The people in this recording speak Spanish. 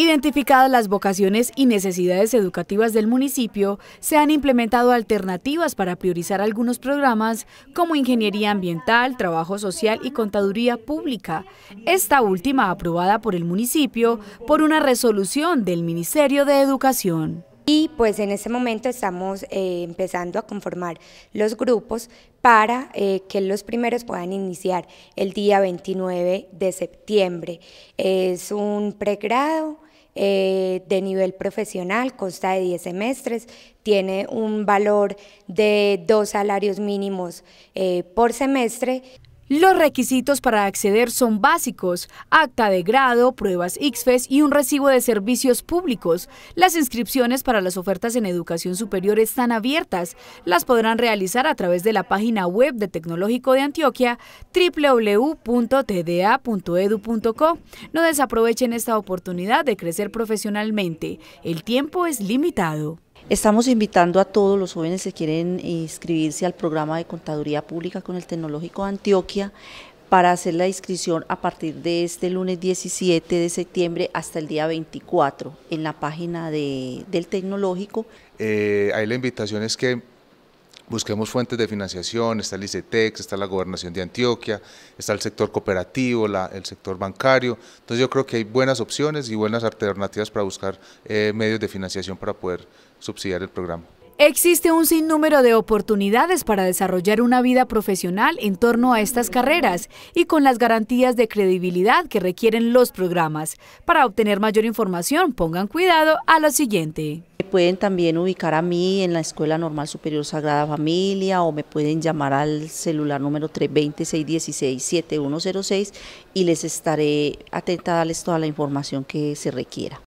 Identificadas las vocaciones y necesidades educativas del municipio, se han implementado alternativas para priorizar algunos programas como ingeniería ambiental, trabajo social y contaduría pública. Esta última aprobada por el municipio por una resolución del Ministerio de Educación. Y pues en este momento estamos eh, empezando a conformar los grupos para eh, que los primeros puedan iniciar el día 29 de septiembre. Es un pregrado eh, de nivel profesional, consta de 10 semestres, tiene un valor de dos salarios mínimos eh, por semestre. Los requisitos para acceder son básicos, acta de grado, pruebas ICFES y un recibo de servicios públicos. Las inscripciones para las ofertas en educación superior están abiertas. Las podrán realizar a través de la página web de Tecnológico de Antioquia, www.tda.edu.co. No desaprovechen esta oportunidad de crecer profesionalmente. El tiempo es limitado. Estamos invitando a todos los jóvenes que quieren inscribirse al programa de contaduría pública con el Tecnológico de Antioquia para hacer la inscripción a partir de este lunes 17 de septiembre hasta el día 24 en la página de, del tecnológico. Eh, ahí la invitación es que busquemos fuentes de financiación, está el ICETEX, está la Gobernación de Antioquia, está el sector cooperativo, el sector bancario. Entonces yo creo que hay buenas opciones y buenas alternativas para buscar eh, medios de financiación para poder subsidiar el programa. Existe un sinnúmero de oportunidades para desarrollar una vida profesional en torno a estas carreras y con las garantías de credibilidad que requieren los programas. Para obtener mayor información, pongan cuidado a lo siguiente pueden también ubicar a mí en la Escuela Normal Superior Sagrada Familia o me pueden llamar al celular número 320-616-7106 y les estaré atenta a darles toda la información que se requiera.